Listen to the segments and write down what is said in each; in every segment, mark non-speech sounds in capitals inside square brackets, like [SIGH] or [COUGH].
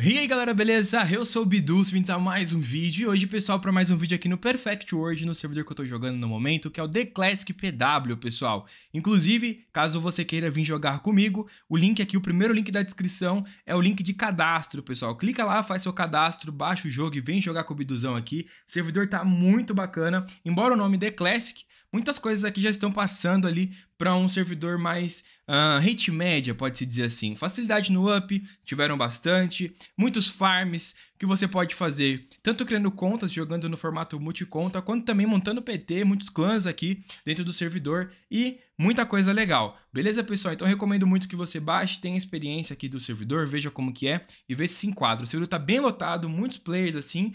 E aí galera, beleza? Eu sou o Bidu, se vindos a tá mais um vídeo e hoje pessoal para mais um vídeo aqui no Perfect World, no servidor que eu tô jogando no momento, que é o The Classic PW pessoal. Inclusive, caso você queira vir jogar comigo, o link aqui, o primeiro link da descrição é o link de cadastro pessoal. Clica lá, faz seu cadastro, baixa o jogo e vem jogar com o Biduzão aqui. O servidor tá muito bacana, embora o nome The Classic, muitas coisas aqui já estão passando ali para um servidor mais uh, rate média, pode-se dizer assim. Facilidade no up, tiveram bastante, muitos farms que você pode fazer, tanto criando contas, jogando no formato multiconta, quanto também montando PT, muitos clãs aqui dentro do servidor e muita coisa legal. Beleza, pessoal? Então recomendo muito que você baixe, tenha experiência aqui do servidor, veja como que é e veja se enquadra. O servidor está bem lotado, muitos players assim,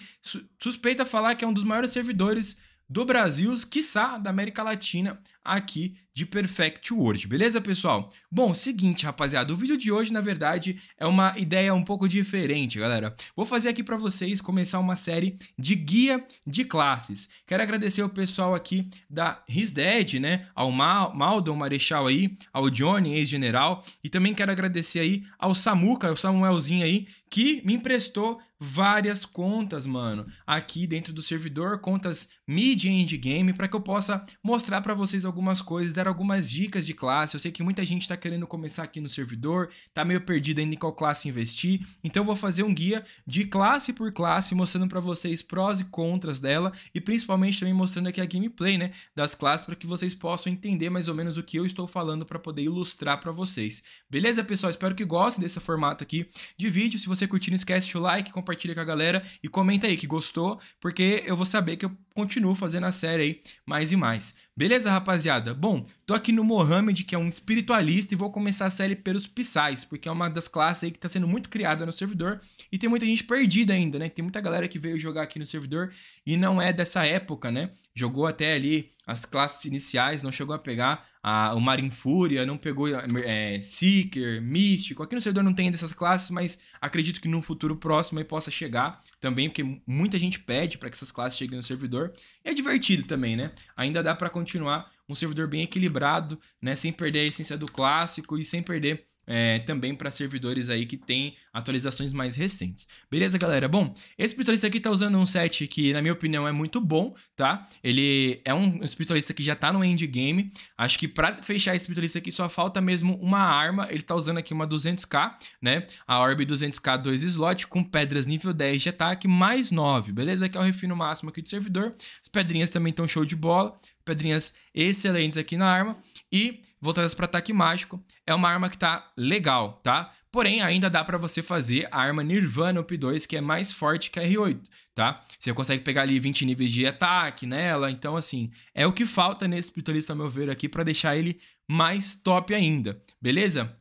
suspeita falar que é um dos maiores servidores do Brasil, quiçá da América Latina, aqui de Perfect World, beleza, pessoal? Bom, seguinte, rapaziada, o vídeo de hoje, na verdade, é uma ideia um pouco diferente, galera. Vou fazer aqui para vocês começar uma série de guia de classes. Quero agradecer o pessoal aqui da His Dead, né, ao Mal, Maldon Marechal aí, ao Johnny, ex-general, e também quero agradecer aí ao Samuca, ao Samuelzinho aí, que me emprestou várias contas, mano, aqui dentro do servidor, contas mid endgame para que eu possa mostrar para vocês algumas coisas, dar algumas dicas de classe. Eu sei que muita gente está querendo começar aqui no servidor, tá meio perdido ainda em qual classe investir, então eu vou fazer um guia de classe por classe, mostrando para vocês prós e contras dela e principalmente também mostrando aqui a gameplay né, das classes para que vocês possam entender mais ou menos o que eu estou falando para poder ilustrar para vocês. Beleza, pessoal? Espero que gostem desse formato aqui de vídeo. Se você curtir, não esquece o like, compartilha com a galera e comenta aí que gostou, porque eu vou saber que eu continuo continuo fazendo a série aí mais e mais. Beleza, rapaziada? Bom, tô aqui no Mohamed, que é um espiritualista, e vou começar a série pelos Pisais, porque é uma das classes aí que tá sendo muito criada no servidor, e tem muita gente perdida ainda, né? Tem muita galera que veio jogar aqui no servidor e não é dessa época, né? Jogou até ali as classes iniciais, não chegou a pegar a, o Marin Fúria, não pegou é, Seeker, Místico. Aqui no servidor não tem dessas classes, mas acredito que no futuro próximo aí possa chegar também, porque muita gente pede para que essas classes cheguem no servidor. E é divertido também, né? Ainda dá para continuar um servidor bem equilibrado, né, sem perder a essência do clássico e sem perder é, também para servidores aí que tem atualizações mais recentes. Beleza, galera? Bom, esse espiritualista aqui tá usando um set que, na minha opinião, é muito bom, tá? Ele é um espiritualista que já está no endgame. Acho que para fechar esse espiritualista aqui só falta mesmo uma arma. Ele tá usando aqui uma 200k, né? A Orb 200k 2 slot com pedras nível 10 de ataque mais 9, beleza? Que é o refino máximo aqui do servidor. As pedrinhas também estão show de bola pedrinhas excelentes aqui na arma. E voltadas para ataque mágico, é uma arma que tá legal, tá? Porém, ainda dá para você fazer a arma Nirvana P2, que é mais forte que a R8, tá? Você consegue pegar ali 20 níveis de ataque nela, então assim, é o que falta nesse espiritualista, a meu ver, aqui para deixar ele mais top ainda, beleza?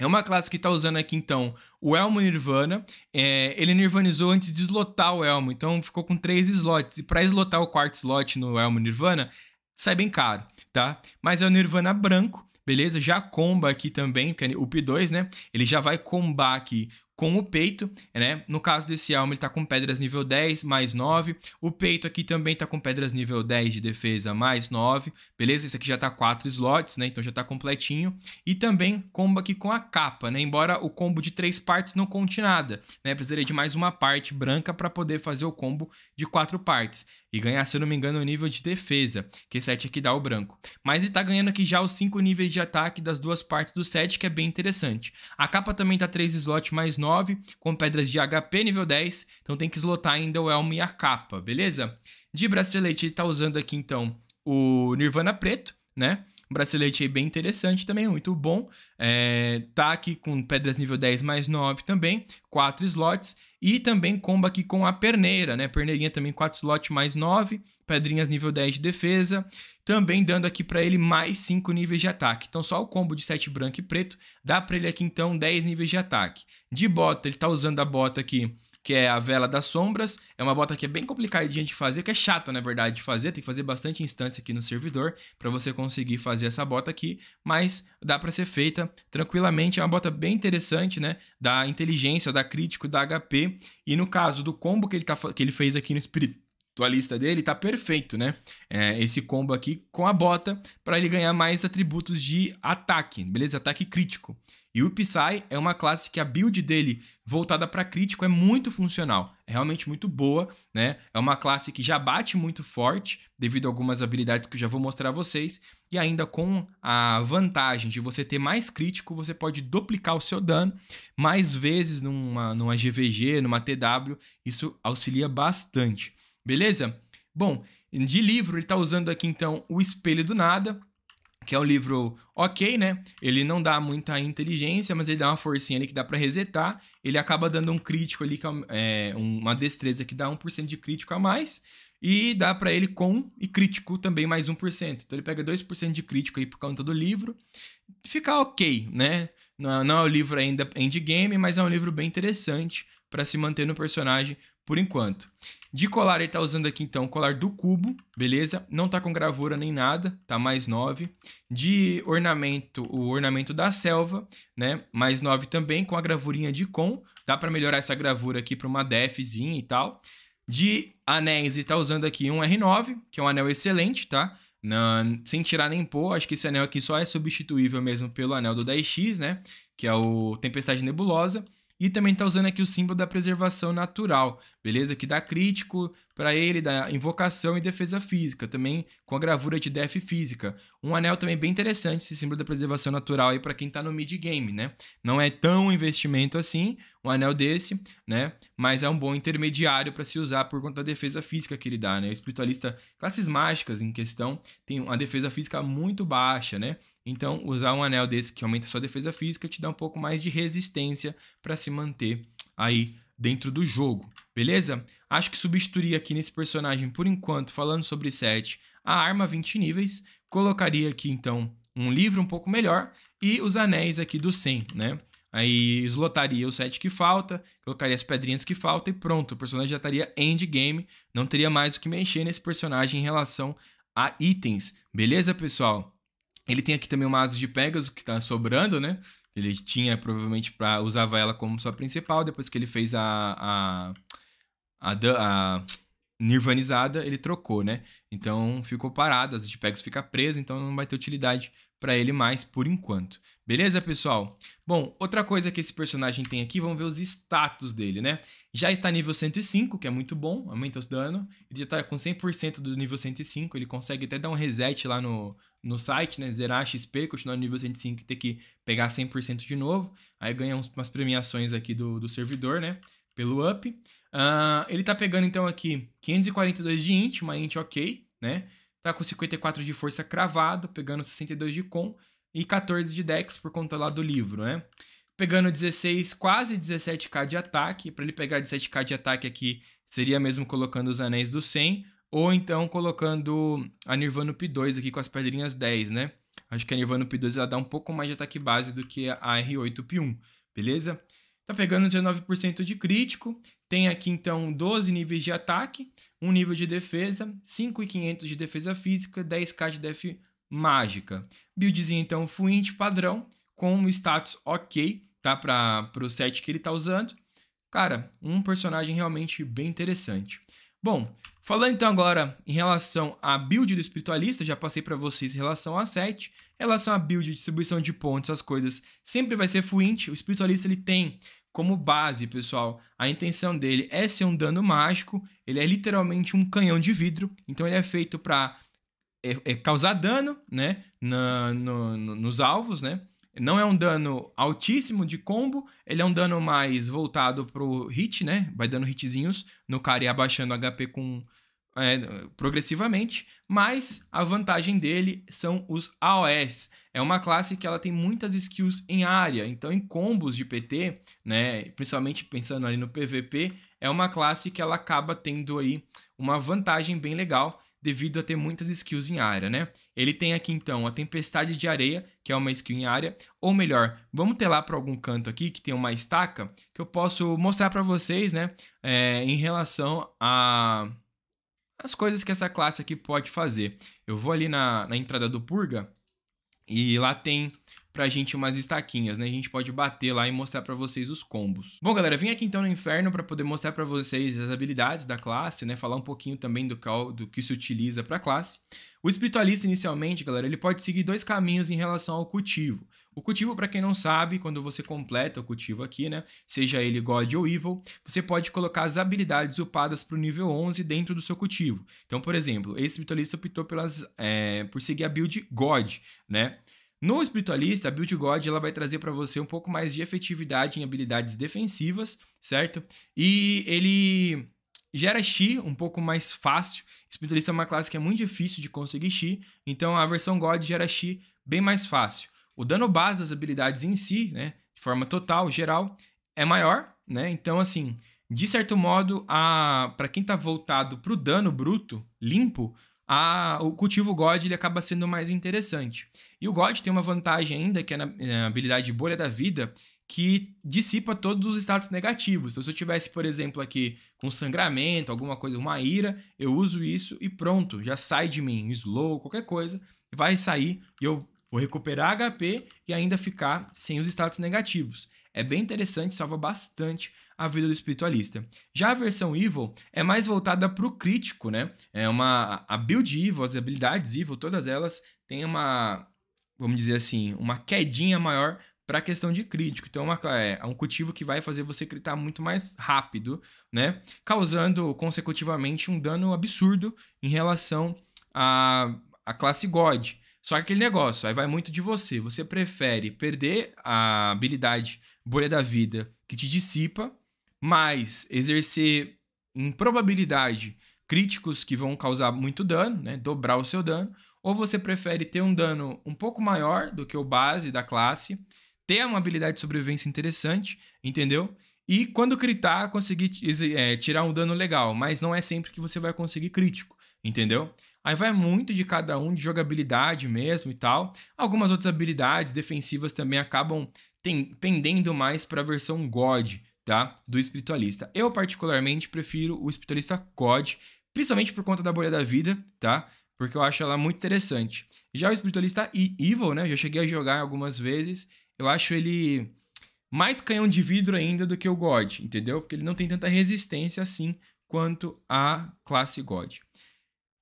É uma classe que está usando aqui, então, o Elmo Nirvana. É, ele nirvanizou antes de slotar o Elmo, então ficou com três slots. E para slotar o quarto slot no Elmo Nirvana, sai bem caro, tá? Mas é o Nirvana branco, beleza? Já comba aqui também, o P2, né? Ele já vai combar aqui com o peito, né? No caso desse alma, ele tá com pedras nível 10 mais 9. O peito aqui também tá com pedras nível 10 de defesa mais 9, beleza? Esse aqui já tá 4 slots, né? Então já tá completinho. E também combo aqui com a capa, né? Embora o combo de 3 partes não conte nada, né? Precisaria de mais uma parte branca para poder fazer o combo de 4 partes e ganhar, se eu não me engano, o nível de defesa, que 7 aqui dá o branco. Mas ele tá ganhando aqui já os 5 níveis de ataque das duas partes do set, que é bem interessante. A capa também tá 3 slots mais 9 9, com pedras de HP nível 10, então tem que slotar ainda o elmo e a capa, beleza? De bracelete ele tá usando aqui então o Nirvana preto, né? Um bracelete aí bem interessante também, muito bom. É, tá aqui com pedras nível 10 mais 9 também, 4 slots. E também comba aqui com a perneira, né? Perneirinha também 4 slots mais 9, pedrinhas nível 10 de defesa. Também dando aqui para ele mais 5 níveis de ataque. Então só o combo de 7 branco e preto dá para ele aqui então 10 níveis de ataque. De bota, ele tá usando a bota aqui que é a vela das sombras. É uma bota que é bem complicadinha de fazer, que é chata, na verdade, de fazer. Tem que fazer bastante instância aqui no servidor para você conseguir fazer essa bota aqui, mas dá para ser feita tranquilamente. É uma bota bem interessante, né? Da inteligência, da crítico, da HP. E no caso do combo que ele, tá, que ele fez aqui no espírito lista dele tá perfeito, né? É, esse combo aqui com a bota para ele ganhar mais atributos de ataque, beleza? Ataque crítico. E o Psy é uma classe que a build dele voltada para crítico é muito funcional, é realmente muito boa, né? É uma classe que já bate muito forte devido a algumas habilidades que eu já vou mostrar a vocês e ainda com a vantagem de você ter mais crítico, você pode duplicar o seu dano mais vezes numa numa GVG, numa TW, isso auxilia bastante. Beleza? Bom, de livro ele está usando aqui então o Espelho do Nada, que é um livro ok, né? Ele não dá muita inteligência, mas ele dá uma forcinha ali que dá para resetar. Ele acaba dando um crítico ali, é, é uma destreza que dá 1% de crítico a mais. E dá para ele com e crítico também mais 1%. Então ele pega 2% de crítico aí por conta do livro. Fica ok, né? Não, não é um livro ainda endgame, mas é um livro bem interessante para se manter no personagem, por enquanto. De colar, ele tá usando aqui então o colar do cubo, beleza? Não tá com gravura nem nada, tá mais 9. De ornamento, o ornamento da selva, né? Mais 9 também, com a gravurinha de com. Dá para melhorar essa gravura aqui para uma defzinha e tal. De anéis, ele tá usando aqui um R9, que é um anel excelente, tá? Na, sem tirar nem pôr, acho que esse anel aqui só é substituível mesmo pelo anel do 10x, né? Que é o Tempestade Nebulosa e também está usando aqui o símbolo da preservação natural, beleza? Que dá crítico, para ele da invocação e defesa física, também com a gravura de def física. Um anel também bem interessante, esse símbolo da preservação natural aí para quem está no mid game, né? Não é tão investimento assim, um anel desse, né? Mas é um bom intermediário para se usar por conta da defesa física que ele dá, né? O espiritualista classes mágicas em questão tem uma defesa física muito baixa, né? Então, usar um anel desse que aumenta a sua defesa física te dá um pouco mais de resistência para se manter aí dentro do jogo beleza? Acho que substituiria aqui nesse personagem, por enquanto, falando sobre 7, a arma 20 níveis, colocaria aqui então um livro um pouco melhor e os anéis aqui do 100, né? Aí eslotaria o 7 que falta, colocaria as pedrinhas que falta e pronto, o personagem já estaria endgame, não teria mais o que mexer nesse personagem em relação a itens, beleza, pessoal? Ele tem aqui também uma asa de Pegasus que está sobrando, né? Ele tinha provavelmente para usava ela como sua principal, depois que ele fez a, a a, a nirvanizada, ele trocou, né? Então ficou parado, as JPEGs fica presa, então não vai ter utilidade para ele mais por enquanto. Beleza, pessoal? Bom, outra coisa que esse personagem tem aqui, vamos ver os status dele, né? Já está nível 105, que é muito bom, aumenta o dano. Ele já está com 100% do nível 105, ele consegue até dar um reset lá no, no site, né? Zerar XP, continuar no nível 105 e ter que pegar 100% de novo. Aí ganha umas premiações aqui do, do servidor, né? pelo up. Uh, ele tá pegando então aqui 542 de int, uma int ok, né? Tá com 54 de força cravado, pegando 62 de com e 14 de dex por conta lá do livro, né? Pegando 16, quase 17k de ataque. Para ele pegar 17k de ataque aqui, seria mesmo colocando os anéis do 100, ou então colocando a Nirvana P2 aqui com as pedrinhas 10, né? Acho que a Nirvana P2 ela dá um pouco mais de ataque base do que a R8 P1, beleza? tá pegando 19% de crítico. Tem aqui então 12 níveis de ataque, um nível de defesa, 5,500 de defesa física, 10k de def mágica. Buildzinho então fluente padrão com um status ok, tá? Para o set que ele tá usando. Cara, um personagem realmente bem interessante. Bom, falando então agora em relação à build do espiritualista, já passei para vocês em relação a set Em relação à build, distribuição de pontos, as coisas sempre vai ser fluente. O espiritualista ele tem como base, pessoal. A intenção dele é ser um dano mágico, ele é literalmente um canhão de vidro, então ele é feito para é, é causar dano né, na, no, no, nos alvos, né? Não é um dano altíssimo de combo, ele é um dano mais voltado pro hit, né? Vai dando hitzinhos no cara e abaixando HP com é, progressivamente, mas a vantagem dele são os AOS. É uma classe que ela tem muitas skills em área, então em combos de PT, né, principalmente pensando ali no PVP, é uma classe que ela acaba tendo aí uma vantagem bem legal devido a ter muitas skills em área, né? Ele tem aqui então a Tempestade de Areia, que é uma skill em área, ou melhor, vamos ter lá para algum canto aqui que tem uma estaca que eu posso mostrar para vocês, né? É, em relação a as coisas que essa classe aqui pode fazer. Eu vou ali na, na entrada do Purga e lá tem pra gente umas estaquinhas, né? A gente pode bater lá e mostrar pra vocês os combos. Bom, galera, vim aqui então no Inferno pra poder mostrar pra vocês as habilidades da classe, né? Falar um pouquinho também do, cal, do que se utiliza pra classe. O espiritualista, inicialmente, galera, ele pode seguir dois caminhos em relação ao cultivo. O cultivo, para quem não sabe, quando você completa o cultivo aqui, né, seja ele God ou Evil, você pode colocar as habilidades upadas para o nível 11 dentro do seu cultivo. Então, por exemplo, esse espiritualista optou pelas, é, por seguir a build God, né? No espiritualista, a build God ela vai trazer para você um pouco mais de efetividade em habilidades defensivas, certo? E ele gera Xi um pouco mais fácil. Espiritualista é uma classe que é muito difícil de conseguir Xi, então a versão God gera Xi bem mais fácil. O dano base das habilidades em si, né, de forma total, geral, é maior, né? Então, assim, de certo modo, a para quem está voltado para o dano bruto, limpo, a, o cultivo God ele acaba sendo mais interessante. E o God tem uma vantagem ainda, que é na, na é, habilidade Bolha da Vida, que dissipa todos os status negativos. Então, se eu tivesse, por exemplo, aqui com sangramento, alguma coisa, uma ira, eu uso isso e pronto, já sai de mim, slow, qualquer coisa, vai sair e eu Vou recuperar HP e ainda ficar sem os status negativos. É bem interessante, salva bastante a vida do espiritualista. Já a versão Evil é mais voltada para o crítico, né? É uma a build Evil, as habilidades Evil, todas elas têm uma, vamos dizer assim, uma quedinha maior para a questão de crítico. Então é uma, é um cultivo que vai fazer você critar muito mais rápido, né? Causando consecutivamente um dano absurdo em relação à, à classe God. Só que aquele negócio, aí vai muito de você. Você prefere perder a habilidade bolha da vida que te dissipa, mas exercer em hum, probabilidade críticos que vão causar muito dano, né? Dobrar o seu dano. Ou você prefere ter um dano um pouco maior do que o base da classe, ter uma habilidade de sobrevivência interessante, entendeu? E quando critar, conseguir é, tirar um dano legal, mas não é sempre que você vai conseguir crítico, entendeu? Aí vai muito de cada um, de jogabilidade mesmo e tal. Algumas outras habilidades defensivas também acabam ten tendendo mais para a versão God, tá? Do espiritualista. Eu, particularmente, prefiro o espiritualista God, principalmente por conta da bolha da vida, tá? Porque eu acho ela muito interessante. Já o espiritualista e Evil, né? Eu já cheguei a jogar algumas vezes. Eu acho ele mais canhão de vidro ainda do que o God, entendeu? Porque ele não tem tanta resistência assim quanto a classe God.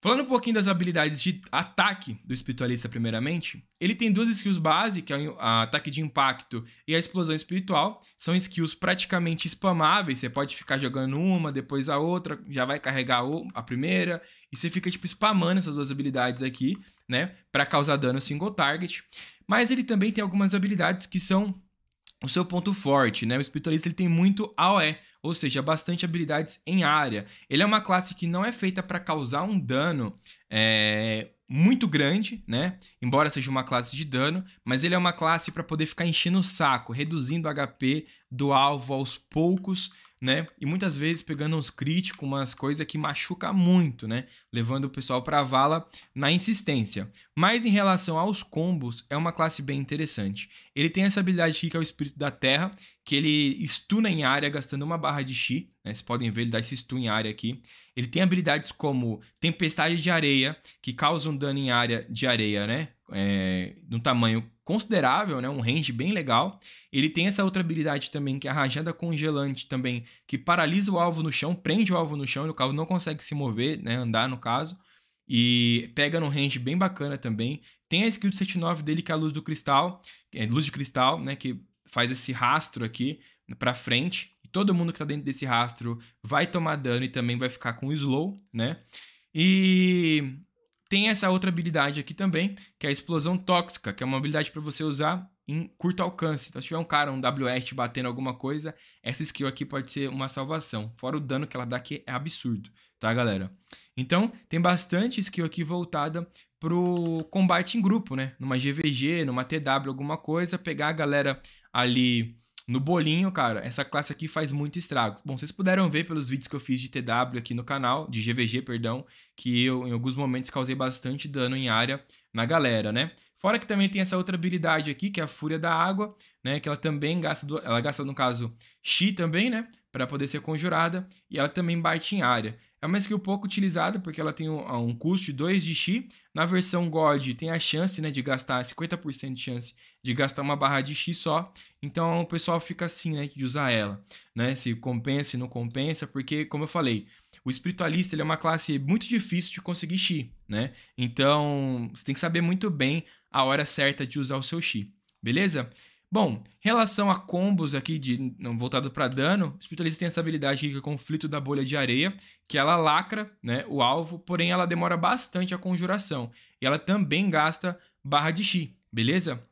Falando um pouquinho das habilidades de ataque do espiritualista, primeiramente, ele tem duas skills base, que é o ataque de impacto e a explosão espiritual. São skills praticamente spamáveis, você pode ficar jogando uma, depois a outra, já vai carregar a primeira, e você fica, tipo, spamando essas duas habilidades aqui, né, para causar dano single target. Mas ele também tem algumas habilidades que são o seu ponto forte, né? O espiritualista ele tem muito AOE, ou seja, bastante habilidades em área. Ele é uma classe que não é feita para causar um dano é, muito grande, né? embora seja uma classe de dano, mas ele é uma classe para poder ficar enchendo o saco, reduzindo o HP do alvo aos poucos, né? E muitas vezes pegando uns críticos, umas coisas que machuca muito, né? Levando o pessoal para a vala na insistência. Mas em relação aos combos, é uma classe bem interessante. Ele tem essa habilidade aqui que é o Espírito da Terra, que ele estuna em área gastando uma barra de chi, né? Vocês podem ver, ele dá esse stun em área aqui. Ele tem habilidades como Tempestade de Areia, que causa um dano em área de areia, né? é, de um tamanho considerável, né? um range bem legal. Ele tem essa outra habilidade também, que é a rajada congelante também, que paralisa o alvo no chão, prende o alvo no chão, e o carro não consegue se mover, né? andar no caso. E pega num range bem bacana também. Tem a skill do 79 dele, que é a luz do cristal, é luz de cristal, né? Que faz esse rastro aqui para frente. E todo mundo que tá dentro desse rastro vai tomar dano e também vai ficar com slow, né? E tem essa outra habilidade aqui também, que é a explosão tóxica, que é uma habilidade para você usar em curto alcance. Então, se tiver um cara, um WS batendo alguma coisa, essa skill aqui pode ser uma salvação. Fora o dano que ela dá, que é absurdo, tá, galera? Então, tem bastante skill aqui voltada pro combate em grupo, né? Numa GVG, numa TW, alguma coisa, pegar a galera ali no bolinho, cara, essa classe aqui faz muito estrago. Bom, vocês puderam ver pelos vídeos que eu fiz de TW aqui no canal, de GVG, perdão, que eu em alguns momentos causei bastante dano em área na galera, né? Fora que também tem essa outra habilidade aqui, que é a Fúria da Água, né? Que ela também gasta, do... ela gasta no caso Chi também, né? Para poder ser conjurada e ela também bate em área. É uma skill pouco utilizada porque ela tem um, custo de 2 de Chi. Na versão God tem a chance, né, de gastar 50% de chance de gastar uma barra de Chi só. Então o pessoal fica assim, né, de usar ela, né? Se compensa, se não compensa, porque como eu falei, o espiritualista ele é uma classe muito difícil de conseguir Chi né? Então, você tem que saber muito bem a hora certa de usar o seu chi, beleza? Bom, relação a combos aqui de não voltado para dano, o espiritualista tem essa habilidade que é o conflito da bolha de areia, que ela lacra, né, o alvo, porém ela demora bastante a conjuração. E ela também gasta barra de chi, beleza?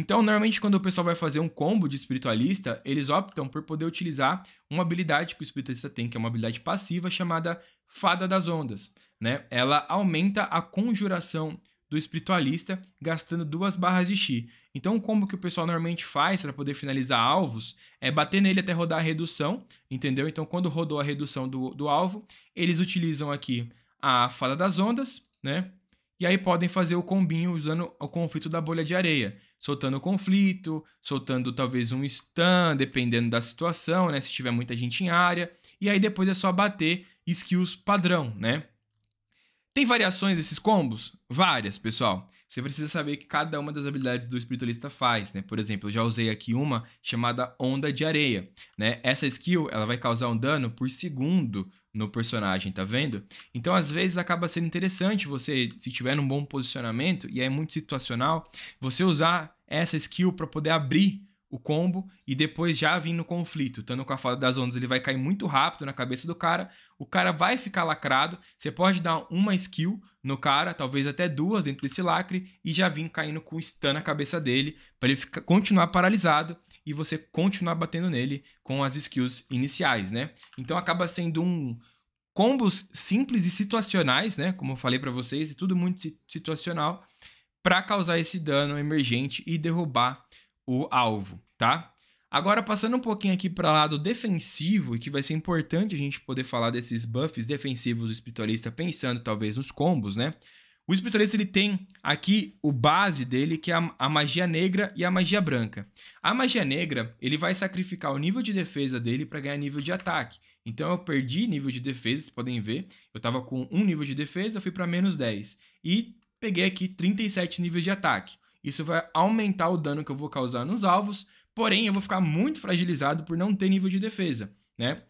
Então, normalmente, quando o pessoal vai fazer um combo de espiritualista, eles optam por poder utilizar uma habilidade que o espiritualista tem, que é uma habilidade passiva chamada Fada das Ondas. Né? Ela aumenta a conjuração do espiritualista gastando duas barras de chi. Então, o combo que o pessoal normalmente faz para poder finalizar alvos é bater nele até rodar a redução, entendeu? Então, quando rodou a redução do, do alvo, eles utilizam aqui a Fada das Ondas, né? E aí podem fazer o combinho usando o conflito da bolha de areia, soltando o conflito, soltando talvez um stun, dependendo da situação, né? Se tiver muita gente em área. E aí depois é só bater skills padrão, né? Tem variações desses combos? Várias, pessoal você precisa saber que cada uma das habilidades do espiritualista faz, né? Por exemplo, eu já usei aqui uma chamada Onda de Areia, né? Essa skill, ela vai causar um dano por segundo no personagem, tá vendo? Então, às vezes acaba sendo interessante você, se tiver um bom posicionamento e é muito situacional, você usar essa skill para poder abrir o combo e depois já vir no conflito. Estando com a fada das ondas, ele vai cair muito rápido na cabeça do cara. O cara vai ficar lacrado. Você pode dar uma skill no cara, talvez até duas dentro desse lacre, e já vir caindo com stun na cabeça dele, para ele ficar, continuar paralisado e você continuar batendo nele com as skills iniciais, né? Então acaba sendo um combos simples e situacionais, né? Como eu falei para vocês, é tudo muito situacional para causar esse dano emergente e derrubar o alvo, tá? Agora, passando um pouquinho aqui para lado defensivo, e que vai ser importante a gente poder falar desses buffs defensivos do espiritualista, pensando talvez nos combos, né? O espiritualista ele tem aqui o base dele, que é a, a, magia negra e a magia branca. A magia negra, ele vai sacrificar o nível de defesa dele para ganhar nível de ataque. Então eu perdi nível de defesa, vocês podem ver. Eu estava com um nível de defesa, eu fui para menos 10. E peguei aqui 37 níveis de ataque. Isso vai aumentar o dano que eu vou causar nos alvos, porém eu vou ficar muito fragilizado por não ter nível de defesa, né?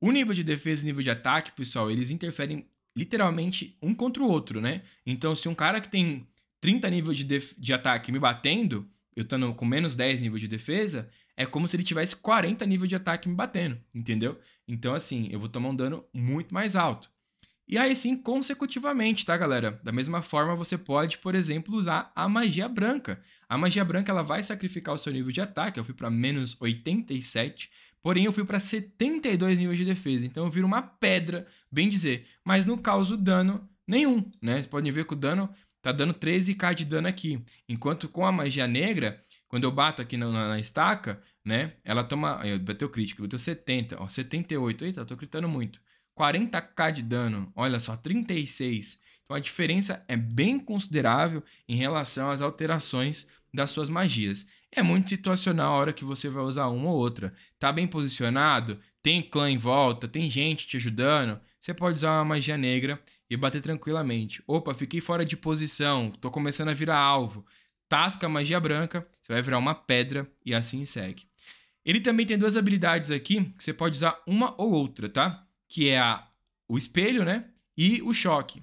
O nível de defesa e nível de ataque, pessoal, eles interferem literalmente um contra o outro, né? Então, se um cara que tem 30 nível de, de ataque me batendo, eu estando com menos 10 nível de defesa, é como se ele tivesse 40 nível de ataque me batendo, entendeu? Então, assim, eu vou tomar um dano muito mais alto. E aí sim, consecutivamente, tá, galera? Da mesma forma, você pode, por exemplo, usar a magia branca. A magia branca ela vai sacrificar o seu nível de ataque, eu fui para menos 87, porém eu fui para 72 níveis de defesa, então eu viro uma pedra, bem dizer, mas não causo dano nenhum, né? Vocês podem ver que o dano tá dando 13k de dano aqui, enquanto com a magia negra, quando eu bato aqui na, na, na estaca, né, ela toma, eh, bateu crítico, bateu 70, ó, 78, eita, eu tô gritando muito. 40k de dano, olha só, 36. Então a diferença é bem considerável em relação às alterações das suas magias. É muito situacional a hora que você vai usar uma ou outra. Tá bem posicionado? Tem clã em volta? Tem gente te ajudando? Você pode usar uma magia negra e bater tranquilamente. Opa, fiquei fora de posição, tô começando a virar alvo. Tasca a magia branca, você vai virar uma pedra e assim segue. Ele também tem duas habilidades aqui que você pode usar uma ou outra, tá? que é a, o espelho, né? E o choque.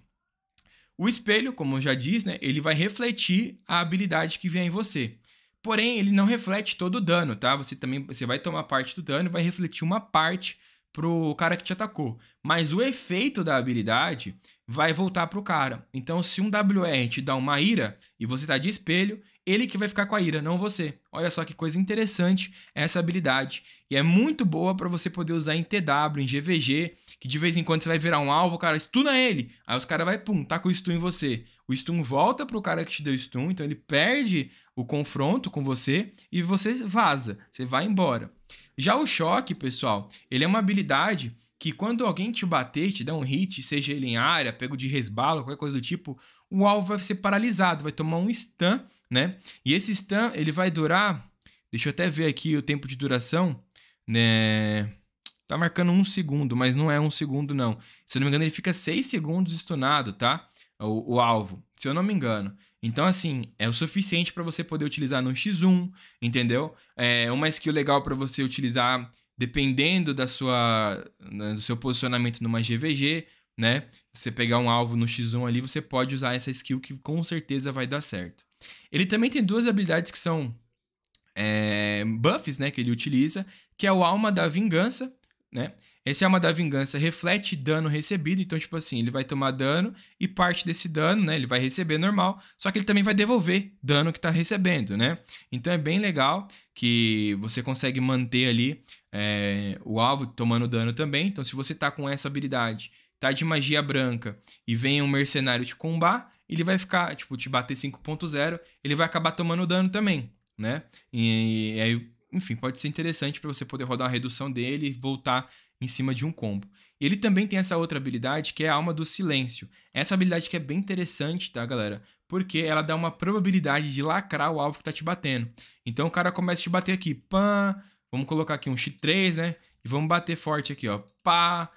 O espelho, como já diz, né, ele vai refletir a habilidade que vem em você. Porém, ele não reflete todo o dano, tá? Você também você vai tomar parte do dano, vai refletir uma parte pro cara que te atacou. Mas o efeito da habilidade vai voltar pro cara. Então, se um WR te dá uma ira e você tá de espelho, ele que vai ficar com a ira, não você. Olha só que coisa interessante essa habilidade. E é muito boa para você poder usar em TW, em GVG, que de vez em quando você vai virar um alvo, cara estuna ele. Aí os caras vai, pum, tá com o stun em você. O stun volta pro cara que te deu stun, então ele perde o confronto com você e você vaza, você vai embora. Já o choque, pessoal, ele é uma habilidade que quando alguém te bater, te der um hit, seja ele em área, pego de resbalo, qualquer coisa do tipo, o alvo vai ser paralisado, vai tomar um stun, né? E esse stun, ele vai durar, deixa eu até ver aqui o tempo de duração, né? Tá marcando um segundo, mas não é um segundo não. Se eu não me engano, ele fica seis segundos stunado, tá? o, o alvo, se eu não me engano. Então, assim, é o suficiente para você poder utilizar no X1, entendeu? É uma skill legal para você utilizar dependendo da sua, né, do seu posicionamento numa GVG, né? você pegar um alvo no X1 ali, você pode usar essa skill que com certeza vai dar certo. Ele também tem duas habilidades que são é, buffs, né? Que ele utiliza, que é o Alma da Vingança né? Esse alma é da vingança reflete dano recebido, então, tipo assim, ele vai tomar dano e parte desse dano, né? Ele vai receber normal, só que ele também vai devolver dano que tá recebendo, né? Então é bem legal que você consegue manter ali é, o alvo tomando dano também. Então, se você tá com essa habilidade, tá de magia branca e vem um mercenário te combar, ele vai ficar, tipo, te bater 5.0, ele vai acabar tomando dano também, né? E, e aí enfim, pode ser interessante para você poder rodar a redução dele e voltar em cima de um combo. Ele também tem essa outra habilidade que é a Alma do Silêncio. Essa habilidade que é bem interessante, tá, galera? Porque ela dá uma probabilidade de lacrar o alvo que tá te batendo. Então o cara começa a te bater aqui, pã, vamos colocar aqui um x3, né? E vamos bater forte aqui, ó, pá.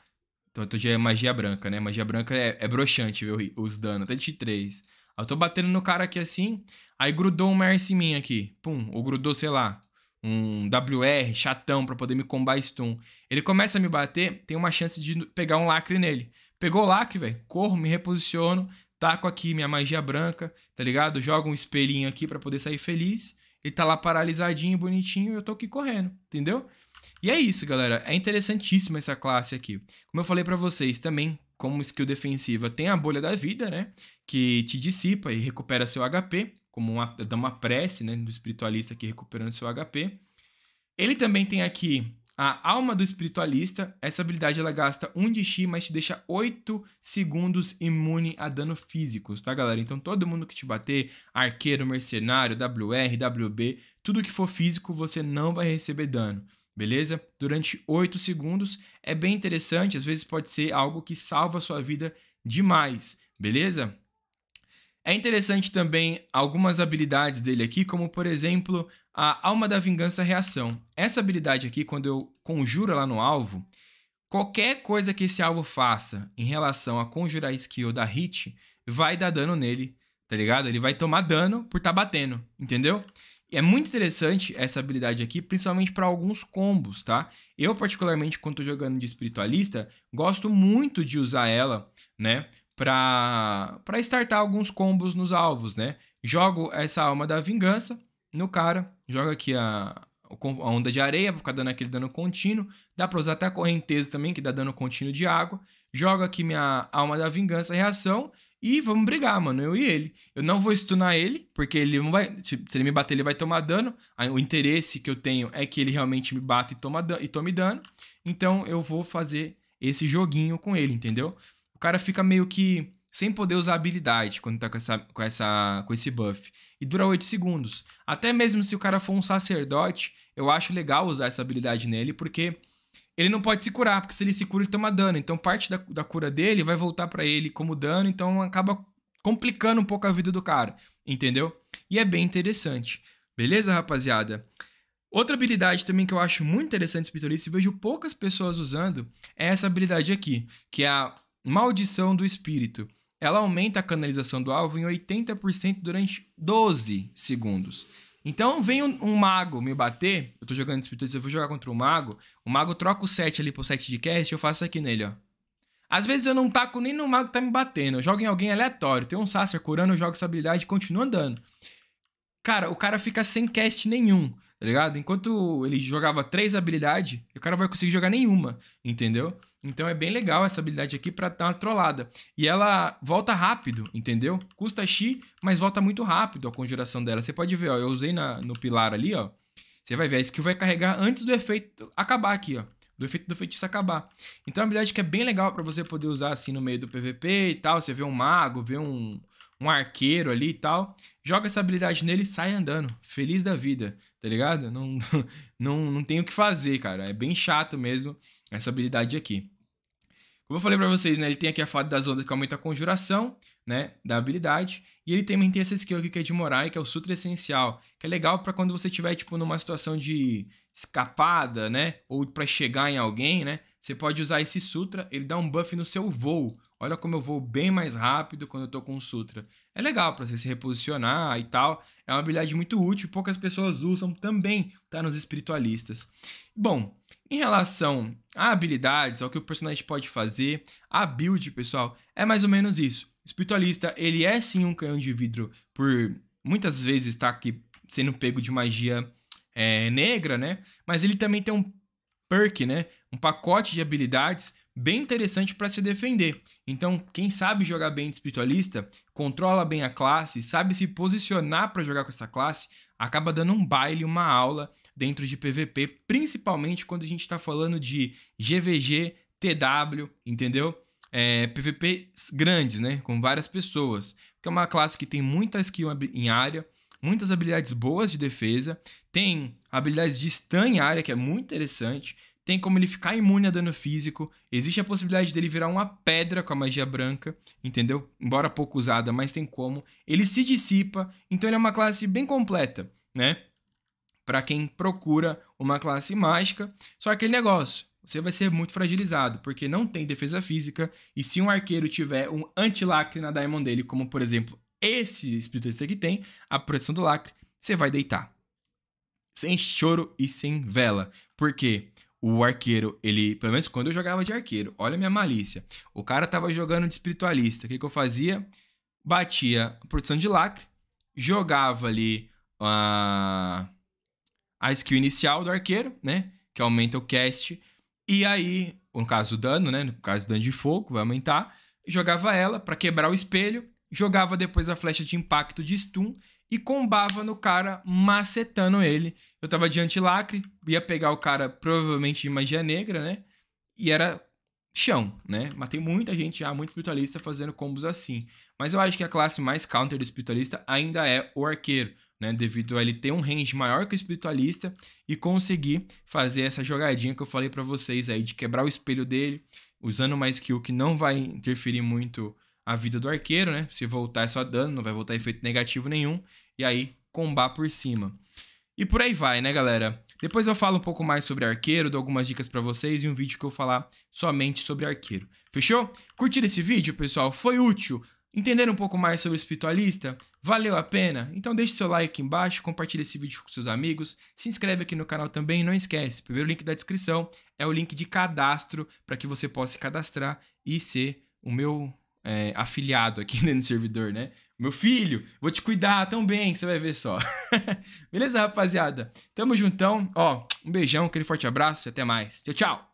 Então eu já é magia branca, né? Magia branca é, é broxante, viu? Os danos, até de x3. Eu tô batendo no cara aqui assim, aí grudou um Mercy em mim aqui, pum, ou grudou, sei lá, um WR chatão para poder me combar stun, ele começa a me bater, tem uma chance de pegar um lacre nele. Pegou o lacre, velho, corro, me reposiciono, taco aqui minha magia branca, tá ligado? jogo um espelhinho aqui para poder sair feliz. Ele tá lá paralisadinho, bonitinho, e eu tô aqui correndo, entendeu? E é isso, galera. É interessantíssima essa classe aqui. Como eu falei para vocês, também como skill defensiva tem a bolha da vida, né? Que te dissipa e recupera seu HP como uma, uma prece né, do espiritualista aqui recuperando seu HP. Ele também tem aqui a alma do espiritualista. Essa habilidade ela gasta 1 de chi, mas te deixa 8 segundos imune a dano físicos, tá, galera? Então todo mundo que te bater, arqueiro, mercenário, WR, WB, tudo que for físico, você não vai receber dano. Beleza? Durante 8 segundos é bem interessante, às vezes pode ser algo que salva a sua vida demais, beleza? É interessante também algumas habilidades dele aqui, como por exemplo a Alma da Vingança Reação. Essa habilidade aqui, quando eu conjuro lá no alvo, qualquer coisa que esse alvo faça em relação a conjurar skill da hit vai dar dano nele, tá ligado? Ele vai tomar dano por estar tá batendo, entendeu? E é muito interessante essa habilidade aqui, principalmente para alguns combos, tá? Eu, particularmente, quando tô jogando de espiritualista, gosto muito de usar ela, né? para startar alguns combos nos alvos, né? Jogo essa alma da vingança no cara, joga aqui a, a onda de areia para ficar dando aquele dano contínuo, dá para usar até a correnteza também, que dá dano contínuo de água. Joga aqui minha alma da vingança, reação, e vamos brigar, mano, eu e ele. Eu não vou stunar ele, porque ele não vai. Se ele me bater, ele vai tomar dano. o interesse que eu tenho é que ele realmente me bata e, toma e tome dano. Então eu vou fazer esse joguinho com ele, entendeu? o cara fica meio que sem poder usar habilidade quando tá com, essa, com, essa, com esse buff. E dura 8 segundos. Até mesmo se o cara for um sacerdote, eu acho legal usar essa habilidade nele, porque ele não pode se curar, porque se ele se cura, ele toma dano. Então parte da, da cura dele vai voltar para ele como dano, então acaba complicando um pouco a vida do cara, entendeu? E é bem interessante. Beleza, rapaziada? Outra habilidade também que eu acho muito interessante espiritualista e vejo poucas pessoas usando é essa habilidade aqui, que é a Maldição do espírito. Ela aumenta a canalização do alvo em 80% durante 12 segundos. Então vem um, um, mago me bater, eu tô jogando espiritualista, eu vou jogar contra o um mago, o mago troca o 7 ali pro 7 de cast, eu faço aqui nele, ó. Às vezes eu não taco nem no mago que tá me batendo, eu jogo em alguém aleatório, tem um Sacer curando, eu jogo essa habilidade e continuo andando. Cara, o cara fica sem cast nenhum tá ligado? Enquanto ele jogava três habilidades, o cara vai conseguir jogar nenhuma, entendeu? Então é bem legal essa habilidade aqui para dar uma trollada. E ela volta rápido, entendeu? Custa X, mas volta muito rápido a conjuração dela. Você pode ver, ó, eu usei na, no pilar ali, ó. Você vai ver, a skill vai carregar antes do efeito acabar aqui, ó. Do efeito do feitiço acabar. Então é uma habilidade que é bem legal para você poder usar assim no meio do PVP e tal. Você vê um mago, vê um, um arqueiro ali e tal. Joga essa habilidade nele e sai andando. Feliz da vida, tá ligado? Não, [LAUGHS] não, não tem o que fazer, cara. É bem chato mesmo essa habilidade aqui. Como eu falei para vocês, né? Ele tem aqui a fada das ondas que aumenta a conjuração, né? Da habilidade. E ele também tem essa skill aqui que é de Morai, que é o Sutra Essencial. Que é legal para quando você estiver, tipo, numa situação de escapada, né? Ou para chegar em alguém, né? Você pode usar esse Sutra, ele dá um buff no seu voo. Olha como eu vou bem mais rápido quando eu estou com o Sutra. É legal para você se reposicionar e tal. É uma habilidade muito útil, poucas pessoas usam também, tá nos espiritualistas. Bom, em relação a habilidades, ao que o personagem pode fazer, a build, pessoal, é mais ou menos isso. O espiritualista, ele é sim um canhão de vidro por muitas vezes tá aqui sendo pego de magia é, negra, né? Mas ele também tem um perk, né? Um pacote de habilidades bem interessante para se defender. Então, quem sabe jogar bem de espiritualista, controla bem a classe, sabe se posicionar para jogar com essa classe, acaba dando um baile, uma aula dentro de PVP, principalmente quando a gente está falando de GVG, TW, entendeu? É, PVP grandes, né? Com várias pessoas. Que é uma classe que tem muita skill em área, muitas habilidades boas de defesa, tem habilidades de stun em área, que é muito interessante, tem como ele ficar imune a dano físico, existe a possibilidade dele virar uma pedra com a magia branca, entendeu? Embora pouco usada, mas tem como. Ele se dissipa, então ele é uma classe bem completa, né? Para quem procura uma classe mágica, só aquele negócio, você vai ser muito fragilizado, porque não tem defesa física, e se um arqueiro tiver um antilacre na diamond dele, como por exemplo esse espiritista aqui tem, a proteção do lacre, você vai deitar. Sem choro e sem vela. Por quê? o arqueiro, ele, pelo menos quando eu jogava de arqueiro, olha a minha malícia. O cara tava jogando de espiritualista. O que, que eu fazia? Batia a produção de lacre, jogava ali a, a skill inicial do arqueiro, né? Que aumenta o cast. E aí, no caso do dano, né? No caso do dano de fogo, vai aumentar. Jogava ela para quebrar o espelho. Jogava depois a flecha de impacto de stun e combava no cara, macetando ele. Eu tava de antilacre, ia pegar o cara provavelmente de magia negra, né? E era chão, né? Matei muita gente já, muito espiritualista fazendo combos assim. Mas eu acho que a classe mais counter do espiritualista ainda é o arqueiro, né? Devido a ele ter um range maior que o espiritualista e conseguir fazer essa jogadinha que eu falei para vocês aí de quebrar o espelho dele, usando uma skill que não vai interferir muito a vida do arqueiro, né? Se voltar é só dano, não vai voltar efeito negativo nenhum. E aí, combar por cima. E por aí vai, né, galera? Depois eu falo um pouco mais sobre arqueiro, dou algumas dicas para vocês e um vídeo que eu falar somente sobre arqueiro. Fechou? Curtiram esse vídeo, pessoal? Foi útil? Entenderam um pouco mais sobre o espiritualista? Valeu a pena? Então deixe seu like aqui embaixo, compartilhe esse vídeo com seus amigos, se inscreve aqui no canal também e não esquece, primeiro link da descrição é o link de cadastro para que você possa se cadastrar e ser o meu é, afiliado aqui [LAUGHS] dentro do servidor, né? Meu filho, vou te cuidar tão bem, você vai ver só. [LAUGHS] Beleza, rapaziada? Tamo juntão. Ó, um beijão, aquele forte abraço e até mais. Tchau, tchau!